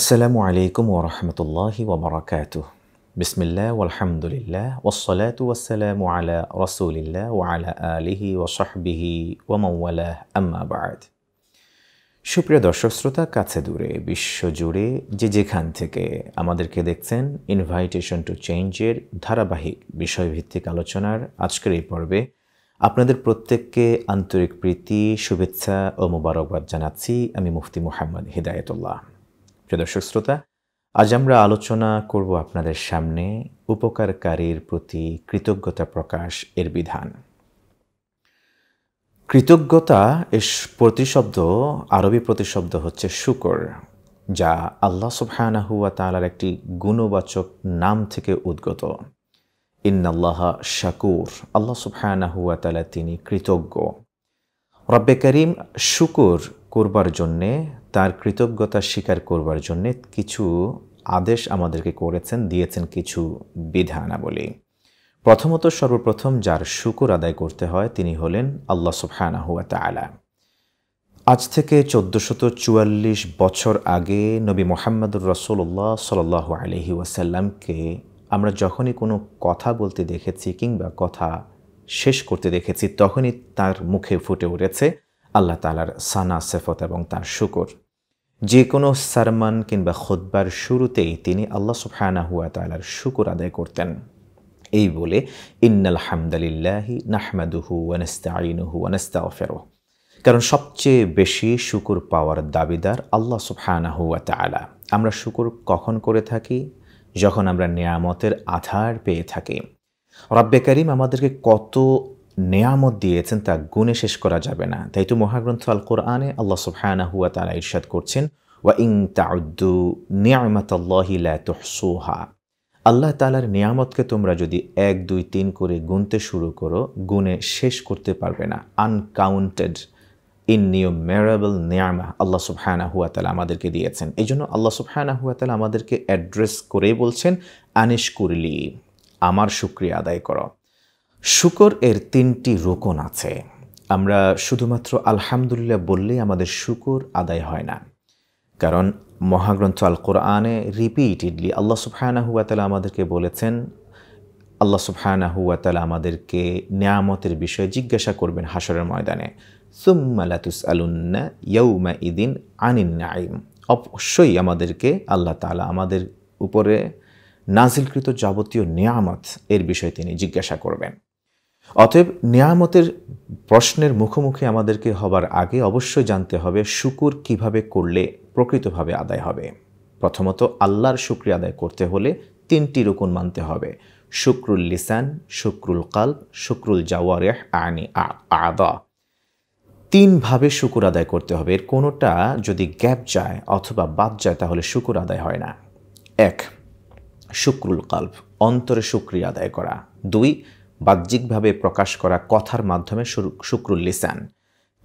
আসসালামু আলাইকুম ওরহমতুল্লাহি ওবরাকাত বিসমিল্লা আলহামদুলিল্লাহ ওসলাত ওয়াসালাম আলা ওয়া ওয়ালা আলিহি ওসাহবিহি ওমাওয়ালা আম্মাবাদ সুপ্রিয় দর্শক শ্রোতা কাছে দূরে বিশ্বজুড়ে যে যেখান থেকে আমাদেরকে দেখছেন ইনভাইটেশন টু চেঞ্জের ধারাবাহিক বিষয়ভিত্তিক আলোচনার আজকের এই পর্বে আপনাদের প্রত্যেককে আন্তরিক প্রীতি শুভেচ্ছা ও মোবারকবাদ জানাচ্ছি আমি মুফতি মোহাম্মদ হিদায়তুল্লাহ প্রিয় দর্শক শ্রোতা আজ আমরা আলোচনা করব আপনাদের সামনে উপকারকারীর প্রতি কৃতজ্ঞতা প্রকাশ এর বিধান কৃতজ্ঞতা এর প্রতিশব্দ আরবি প্রতিশব্দ হচ্ছে শুকর যা আল্লাহ হুয়া তালার একটি গুণবাচক নাম থেকে উদ্গত ইন্নাল্লাহ শাকুর আল্লাহ হুয়া তালা তিনি কৃতজ্ঞ রব্বে করিম শুকুর করবার জন্যে তার কৃতজ্ঞতা স্বীকার করবার জন্যে কিছু আদেশ আমাদেরকে করেছেন দিয়েছেন কিছু বিধানাবলী প্রথমত সর্বপ্রথম যার শুকুর আদায় করতে হয় তিনি হলেন আল্লাহ হুয়া তালা আজ থেকে চোদ্দোশত চুয়াল্লিশ বছর আগে নবী মোহাম্মদুর রসোল্লাহ সাল আলহি ওয়াসাল্লামকে আমরা যখনই কোনো কথা বলতে দেখেছি কিংবা কথা শেষ করতে দেখেছি তখনই তার মুখে ফুটে উঠেছে আল্লাহ তালার সানা সেফত এবং তার শুকর যে কোনো সারমান কিংবা খোদবার শুরুতেই তিনি আল্লাহ সুফানা হুয়া তালার শুকুর আদায় করতেন এই বলে ইন্নাল হামদালিল্লাহি নাহমাদুহু ওয়ানস্তা ওয়ানাস্তাগফিরুহ কারণ সবচেয়ে বেশি শুকুর পাওয়ার দাবিদার আল্লাহ সুফানা হুয়া তালা আমরা শুকুর কখন করে থাকি যখন আমরা নিয়ামতের আধার পেয়ে থাকি রব্বে করিম আমাদেরকে কত নেয়ামত দিয়েছেন তা গুণে শেষ করা যাবে না তাই তো মহাগ্রন্থ আল কোরআনে আল্লাহ সুফহানা হুয়া তালা ইরশাদ করছেন ওয়া ইং তাউদ্দু নিয়ামতাল্লাহিলা তোহসোহা আল্লাহ তালার নিয়ামতকে তোমরা যদি এক দুই তিন করে গুনতে শুরু করো গুণে শেষ করতে পারবে না আনকাউন্টেড ইন নিউমেরাবল নিয়ামা আল্লাহ সুবহানা হুয়া তালা আমাদেরকে দিয়েছেন এই জন্য আল্লাহ সুবহানা হুয়া তালা আমাদেরকে অ্যাড্রেস করে বলছেন আনিশ কুরলি আমার শুক্রিয়া আদায় করো শুকর এর তিনটি রোকন আছে আমরা শুধুমাত্র আলহামদুলিল্লাহ বললেই আমাদের শুকর আদায় হয় না কারণ মহাগ্রন্থ আল কোরআনে রিপিটেডলি আল্লাহ তালা আমাদেরকে বলেছেন আল্লাহ তালা আমাদেরকে নিয়ামতের বিষয়ে জিজ্ঞাসা করবেন হাসরের ময়দানে সুম্মালাতুস আলুন্না ইয়ৌমা ইদিন আনিন নাইম অবশ্যই আমাদেরকে আল্লাহ তালা আমাদের উপরে নাজিলকৃত যাবতীয় নিয়ামত এর বিষয়ে তিনি জিজ্ঞাসা করবেন অতএব নিয়ামতের প্রশ্নের মুখোমুখি আমাদেরকে হবার আগে অবশ্যই জানতে হবে শুকুর কিভাবে করলে প্রকৃতভাবে আদায় হবে প্রথমত আল্লাহর শুক্রিয় আদায় করতে হলে তিনটি রুকুন মানতে হবে শুক্রুল লিসান শুক্রুল কাল্প শুক্রুল জাওয়ারেহ আনি আদা তিনভাবে শুকুর আদায় করতে হবে এর কোনোটা যদি গ্যাপ যায় অথবা বাদ যায় তাহলে শুকুর আদায় হয় না এক শুক্রুল কাল্প অন্তরে শুক্রিয়া আদায় করা দুই বাহ্যিকভাবে প্রকাশ করা কথার মাধ্যমে শুক্রুল লিসান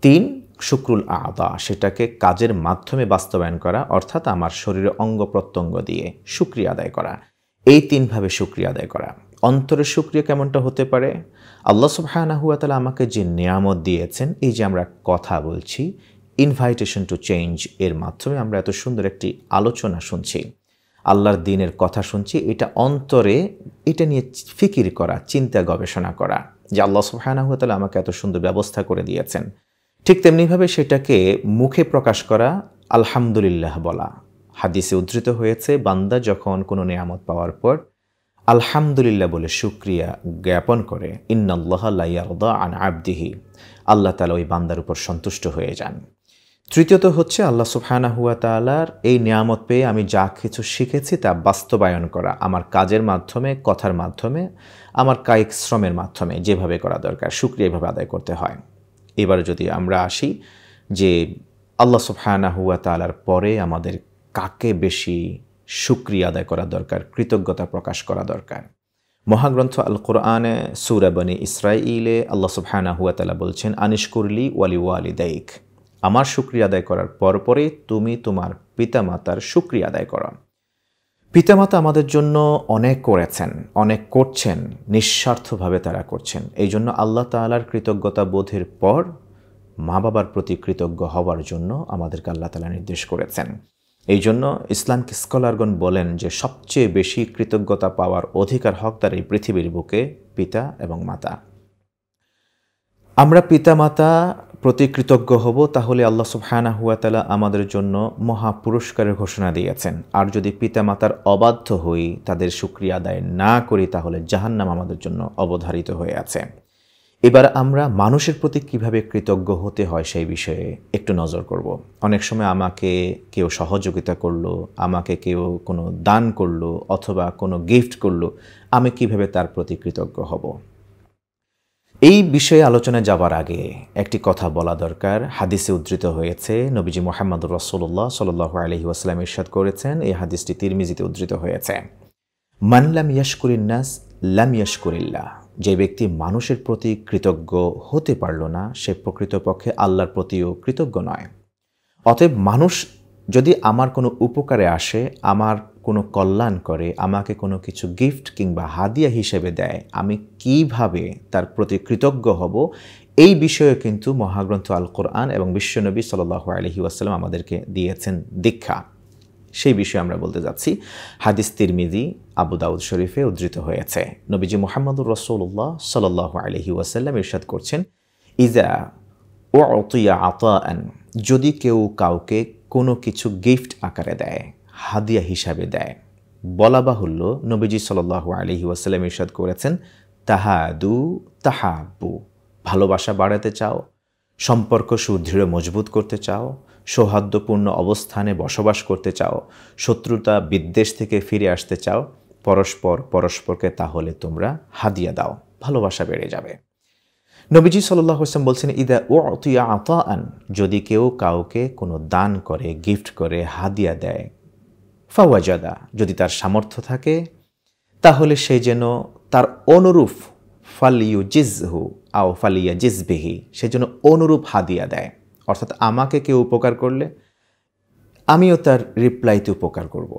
তিন শুক্রুল আদা সেটাকে কাজের মাধ্যমে বাস্তবায়ন করা অর্থাৎ আমার শরীরে অঙ্গ প্রত্যঙ্গ দিয়ে সুক্রিয় আদায় করা এই তিনভাবে সুক্রিয় আদায় করা অন্তরের সুক্রিয় কেমনটা হতে পারে আল্লাহ সুবাহানাহুয়াতালা আমাকে যে নিয়ামত দিয়েছেন এই যে আমরা কথা বলছি ইনভাইটেশন টু চেঞ্জ এর মাধ্যমে আমরা এত সুন্দর একটি আলোচনা শুনছি আল্লাহর দিনের কথা শুনছি এটা অন্তরে এটা নিয়ে ফিকির করা চিন্তা গবেষণা করা যে আল্লাহ তাহলে আমাকে এত সুন্দর ব্যবস্থা করে দিয়েছেন ঠিক তেমনিভাবে সেটাকে মুখে প্রকাশ করা আলহামদুলিল্লাহ বলা হাদিসে উদ্ধৃত হয়েছে বান্দা যখন কোনো নিয়ামত পাওয়ার পর আলহামদুলিল্লাহ বলে সুক্রিয়া জ্ঞাপন করে ইন্নআল্লাহ লাইয়ারদা আন আবদিহি আল্লাহ তালা ওই বান্দার উপর সন্তুষ্ট হয়ে যান তৃতীয়ত হচ্ছে আল্লাহ সুফহানা হুয়া তালার এই নিয়ামত পেয়ে আমি যা কিছু শিখেছি তা বাস্তবায়ন করা আমার কাজের মাধ্যমে কথার মাধ্যমে আমার কায়িক শ্রমের মাধ্যমে যেভাবে করা দরকার এভাবে আদায় করতে হয় এবার যদি আমরা আসি যে আল্লাহ সুফায়না হুয়া তালার পরে আমাদের কাকে বেশি সুক্রিয় আদায় করা দরকার কৃতজ্ঞতা প্রকাশ করা দরকার মহাগ্রন্থ আল কোরআনে সুরাবনী ইসরাইলে আল্লাহ সুফায়না হুয়া তালা বলছেন আনিশকুরলি ওয়ালি ওয়ালি দাইক আমার শুক্রিয়া আদায় করার পরপরই তুমি তোমার পিতামাতার শুক্রিয়া আদায় করো পিতামাতা আমাদের জন্য অনেক করেছেন অনেক করছেন নিঃস্বার্থভাবে তারা করছেন এই জন্য আল্লাহ তালার কৃতজ্ঞতা বোধের পর মা বাবার প্রতি কৃতজ্ঞ হওয়ার জন্য আমাদেরকে আল্লাহ তালা নির্দেশ করেছেন এই জন্য ইসলামিক স্কলারগণ বলেন যে সবচেয়ে বেশি কৃতজ্ঞতা পাওয়ার অধিকার হক তার এই পৃথিবীর বুকে পিতা এবং মাতা আমরা পিতামাতা প্রতি কৃতজ্ঞ হব তাহলে আল্লাহ সুবহানা হুয়া তালা আমাদের জন্য মহা পুরস্কারের ঘোষণা দিয়েছেন আর যদি পিতামাতার অবাধ্য হই তাদের সুক্রিয়া আদায় না করি তাহলে জাহান্নাম আমাদের জন্য অবধারিত হয়ে আছে এবার আমরা মানুষের প্রতি কিভাবে কৃতজ্ঞ হতে হয় সেই বিষয়ে একটু নজর করব। অনেক সময় আমাকে কেউ সহযোগিতা করলো আমাকে কেউ কোনো দান করলো অথবা কোনো গিফট করলো আমি কিভাবে তার প্রতি কৃতজ্ঞ হব এই বিষয়ে আলোচনা যাবার আগে একটি কথা বলা দরকার হাদিসে উদ্ধৃত হয়েছে নবীজি মোহাম্মদ রসোল্লাহ সাল্লাহ আলহি আসলাম ইরশাদ করেছেন এই হাদিসটি তিরমিজিতে উদ্ধৃত হয়েছে মানলাম ইয়াসকুরিন্নাস লাম ইয়াসকুরিল্লা যে ব্যক্তি মানুষের প্রতি কৃতজ্ঞ হতে পারল না সে প্রকৃতপক্ষে আল্লাহর প্রতিও কৃতজ্ঞ নয় অতএব মানুষ যদি আমার কোনো উপকারে আসে আমার কোনো কল্যাণ করে আমাকে কোনো কিছু গিফট কিংবা হাদিয়া হিসেবে দেয় আমি কিভাবে তার প্রতি কৃতজ্ঞ হব এই বিষয়ে কিন্তু মহাগ্রন্থ আল কোরআন এবং বিশ্বনবী সাল্লাহ আলহি ওয়াসাল্লাম আমাদেরকে দিয়েছেন দীক্ষা সেই বিষয়ে আমরা বলতে যাচ্ছি হাদিস তিরমিজি আবু দাউদ শরীফে উদ্ধৃত হয়েছে নবীজি মোহাম্মদুর রসৌল্লাহ সাল্লাহ আলহি ওয়াসাল্লাম ইরশাদ করছেন ইজা ও অতুয়া আত যদি কেউ কাউকে কোনো কিছু গিফট আকারে দেয় হাদিয়া হিসাবে দেয় বলা বাহুল্য নবীজি সাল্লাহ আলহি ওয়াসাল্লাম ইরশাদ করেছেন তাহাদু বু ভালোবাসা বাড়াতে চাও সম্পর্ক সুদৃঢ় মজবুত করতে চাও সৌহার্দ্যপূর্ণ অবস্থানে বসবাস করতে চাও শত্রুতা বিদ্বেষ থেকে ফিরে আসতে চাও পরস্পর পরস্পরকে তাহলে তোমরা হাদিয়া দাও ভালোবাসা বেড়ে যাবে নবীজি সাল্লাহ হোসেন বলছেন ইদা ও অতুয়া আতা আন যদি কেউ কাউকে কোনো দান করে গিফট করে হাদিয়া দেয় ফাওয়াজাদা যদি তার সামর্থ্য থাকে তাহলে সে যেন তার অনুরূপ ফালিউ জিজহু আও ফালিয়া জিজবিহি সে যেন অনুরূপ হাদিয়া দেয় অর্থাৎ আমাকে কেউ উপকার করলে আমিও তার রিপ্লাইতে উপকার করব।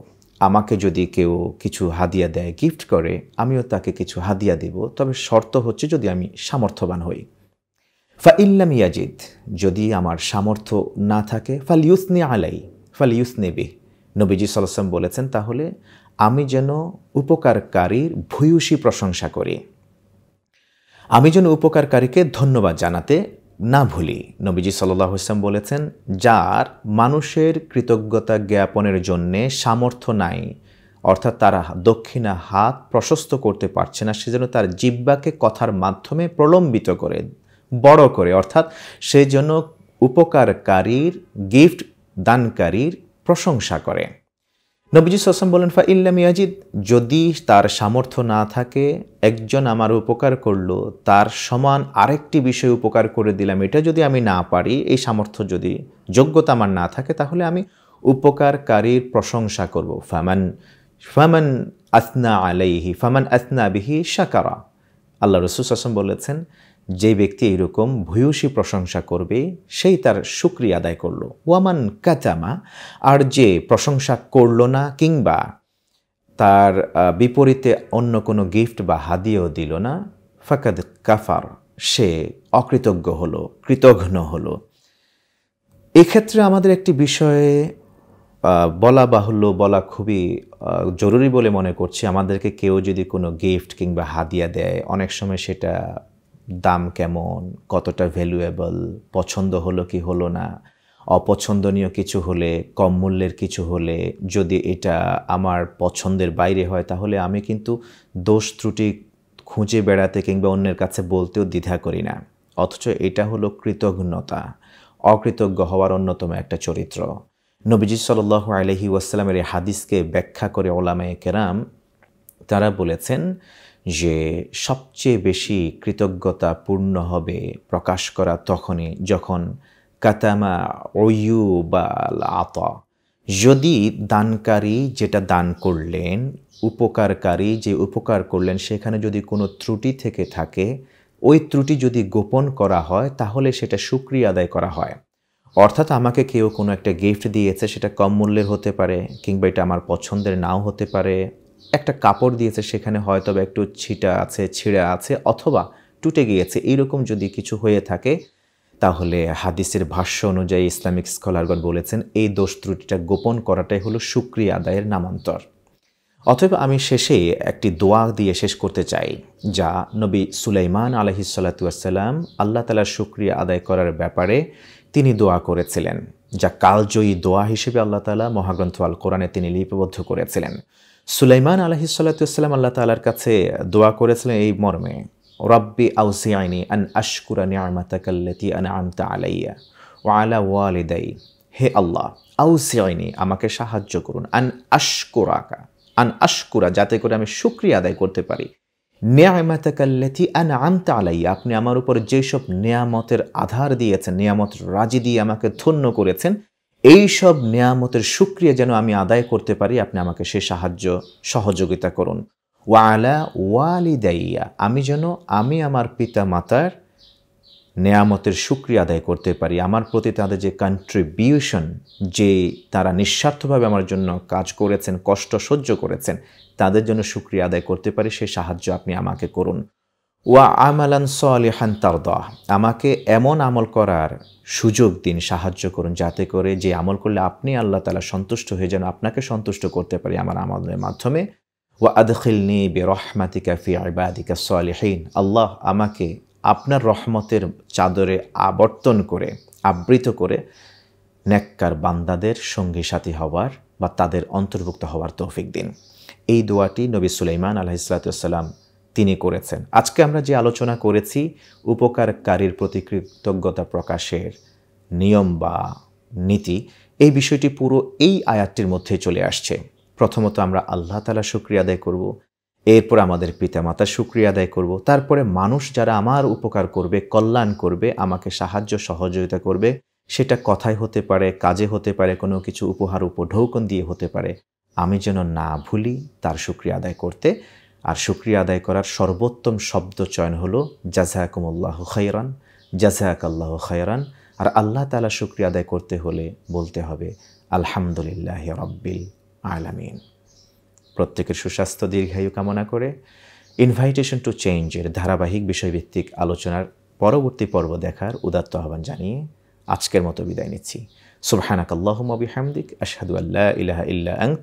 আমাকে যদি কেউ কিছু হাদিয়া দেয় গিফট করে আমিও তাকে কিছু হাদিয়া দেব তবে শর্ত হচ্ছে যদি আমি সামর্থ্যবান হই ফা ইল্লাম ইয়াজিদ যদি আমার সামর্থ্য না থাকে ফাল ইউসনে আলাই ফাল ইউসনে বেহি নবীজি সাল্লাম বলেছেন তাহলে আমি যেন উপকারকারীর ভূয়সী প্রশংসা করি আমি যেন উপকারকারীকে ধন্যবাদ জানাতে না ভুলি নবীজি সাল্লাহ ইসলাম বলেছেন যার মানুষের কৃতজ্ঞতা জ্ঞাপনের জন্যে সামর্থ্য নাই অর্থাৎ তারা দক্ষিণা হাত প্রশস্ত করতে পারছে না সে যেন তার জিব্বাকে কথার মাধ্যমে প্রলম্বিত করে বড় করে অর্থাৎ সে যেন উপকারকারীর গিফট দানকারীর প্রশংসা করে নবীজি সাসম বলেন ফা ইল্লাম ইয়াজিদ যদি তার সামর্থ্য না থাকে একজন আমার উপকার করল তার সমান আরেকটি বিষয় উপকার করে দিলাম এটা যদি আমি না পারি এই সামর্থ্য যদি যোগ্যতা আমার না থাকে তাহলে আমি উপকারকারীর প্রশংসা করব ফামান ফামান আসনা আলাইহি ফামান আসনা বিহি সাকারা আল্লাহ রসুল আসম বলেছেন যে ব্যক্তি এইরকম ভূয়সী প্রশংসা করবে সেই তার শুক্রিয়া আদায় করল ওয়ামান কাতামা আর যে প্রশংসা করল না কিংবা তার বিপরীতে অন্য কোনো গিফট বা হাদিয়েও দিল না ফাকাদ কাফার সে অকৃতজ্ঞ হলো কৃতঘ্ন হলো এক্ষেত্রে আমাদের একটি বিষয়ে বলা বাহুল্য বলা খুবই জরুরি বলে মনে করছি আমাদেরকে কেউ যদি কোনো গিফট কিংবা হাদিয়া দেয় অনেক সময় সেটা দাম কেমন কতটা ভ্যালুয়েবল পছন্দ হলো কি হলো না অপছন্দনীয় কিছু হলে কম মূল্যের কিছু হলে যদি এটা আমার পছন্দের বাইরে হয় তাহলে আমি কিন্তু দোষ ত্রুটি খুঁজে বেড়াতে কিংবা অন্যের কাছে বলতেও দ্বিধা করি না অথচ এটা হলো কৃতজ্ঞতা অকৃতজ্ঞ হওয়ার অন্যতম একটা চরিত্র নবীজি সাল্লাহ আলহি ওয়াসালামের হাদিসকে ব্যাখ্যা করে ওলামায় কেরাম তারা বলেছেন যে সবচেয়ে বেশি কৃতজ্ঞতা পূর্ণ হবে প্রকাশ করা তখনই যখন কাতামা ওয়ু বা আতা যদি দানকারী যেটা দান করলেন উপকারকারী যে উপকার করলেন সেখানে যদি কোনো ত্রুটি থেকে থাকে ওই ত্রুটি যদি গোপন করা হয় তাহলে সেটা সুক্রিয়া আদায় করা হয় অর্থাৎ আমাকে কেউ কোনো একটা গিফট দিয়েছে সেটা কম মূল্যের হতে পারে কিংবা এটা আমার পছন্দের নাও হতে পারে একটা কাপড় দিয়েছে সেখানে হয়তো বা একটু ছিটা আছে ছিঁড়া আছে অথবা টুটে গিয়েছে এইরকম যদি কিছু হয়ে থাকে তাহলে হাদিসের ভাষ্য অনুযায়ী ইসলামিক স্কলারগণ বলেছেন এই দোষ ত্রুটিটা গোপন করাটাই হলো সুক্রিয়া আদায়ের নামান্তর অথবা আমি শেষে একটি দোয়া দিয়ে শেষ করতে চাই যা নবী সুলাইমান আলহিসাল্লাতুয়াসাল্লাম আল্লাহ তালার সুক্রিয়া আদায় করার ব্যাপারে তিনি দোয়া করেছিলেন যা কালজয়ী দোয়া হিসেবে আল্লাহ তালা মহাগ্রন্থ আল কোরআনে তিনি লিপিবদ্ধ করেছিলেন সুলাইমান আলহি সাল্লাতাম আল্লাহ তালার কাছে দোয়া করেছিলেন এই মর্মে রব্বি আউসি আইনি আন আশকুরা নিয়ামাতাকাল্লাতি আন আমতা আলাইয়া ও আলা ওয়ালিদাই হে আল্লাহ আউসি আইনি আমাকে সাহায্য করুন আন আশকুরাকা আন আশকুরা যাতে করে আমি শুক্রিয়া আদায় করতে পারি নেয়ামাতি আন আনতা আলাইয়া আপনি আমার উপর যেসব নিয়ামতের আধার দিয়েছেন নিয়ামত রাজি দিয়ে আমাকে ধন্য করেছেন এই সব নিয়ামতের সুক্রিয়া যেন আমি আদায় করতে পারি আপনি আমাকে সে সাহায্য সহযোগিতা করুন ওয়ালা ওয়ালিদাইয়া আমি যেন আমি আমার পিতা মাতার নেয়ামতের সুক্রিয়া আদায় করতে পারি আমার প্রতি তাদের যে কন্ট্রিবিউশন যে তারা নিঃস্বার্থভাবে আমার জন্য কাজ করেছেন কষ্ট সহ্য করেছেন তাদের জন্য সুক্রিয়া আদায় করতে পারি সেই সাহায্য আপনি আমাকে করুন ওয়া আমালান সলিহান তারদা আমাকে এমন আমল করার সুযোগ দিন সাহায্য করুন যাতে করে যে আমল করলে আপনি আল্লাহ তালা সন্তুষ্ট হয়ে যেন আপনাকে সন্তুষ্ট করতে পারি আমার আমলের মাধ্যমে ওয়া আদখিল নি বে রহমাতিকা ফি আইবাদিকা সলিহীন আল্লাহ আমাকে আপনার রহমতের চাদরে আবর্তন করে আবৃত করে ন্যাক্কার বান্দাদের সঙ্গী সাথী হওয়ার বা তাদের অন্তর্ভুক্ত হওয়ার তৌফিক দিন এই দোয়াটি নবী সুলাইমান আলহিসাল্লাম তিনি করেছেন আজকে আমরা যে আলোচনা করেছি উপকারকারীর প্রতি কৃতজ্ঞতা প্রকাশের নিয়ম বা নীতি এই বিষয়টি পুরো এই আয়াতটির মধ্যে চলে আসছে প্রথমত আমরা আল্লাহ তালা শুক্রিয়া আদায় করব এরপর আমাদের পিতামাতা শুক্রিয়া আদায় করব তারপরে মানুষ যারা আমার উপকার করবে কল্যাণ করবে আমাকে সাহায্য সহযোগিতা করবে সেটা কথায় হতে পারে কাজে হতে পারে কোনো কিছু উপহার ঢৌকন দিয়ে হতে পারে আমি যেন না ভুলি তার শুক্রিয়া আদায় করতে আর শুক্রিয়া আদায় করার সর্বোত্তম শব্দ চয়ন হলো জাজাকুমুল্লাহ খৈরান জাজাক আল্লাহ খৈরান আর আল্লাহ তালা শুক্রিয়া আদায় করতে হলে বলতে হবে আলহামদুলিল্লাহ রব্বিল আলামিন প্রত্যেকের সুস্বাস্থ্য দীর্ঘায়ু কামনা করে ইনভাইটেশন টু চেঞ্জের ধারাবাহিক বিষয়ভিত্তিক আলোচনার পরবর্তী পর্ব দেখার উদাত্ত আহ্বান জানিয়ে আজকের মতো বিদায় নিচ্ছি সুবহানাক আল্লাহমবি হামদিক আশহাদু আল্লাহ ইলাহা ইল্লা আংত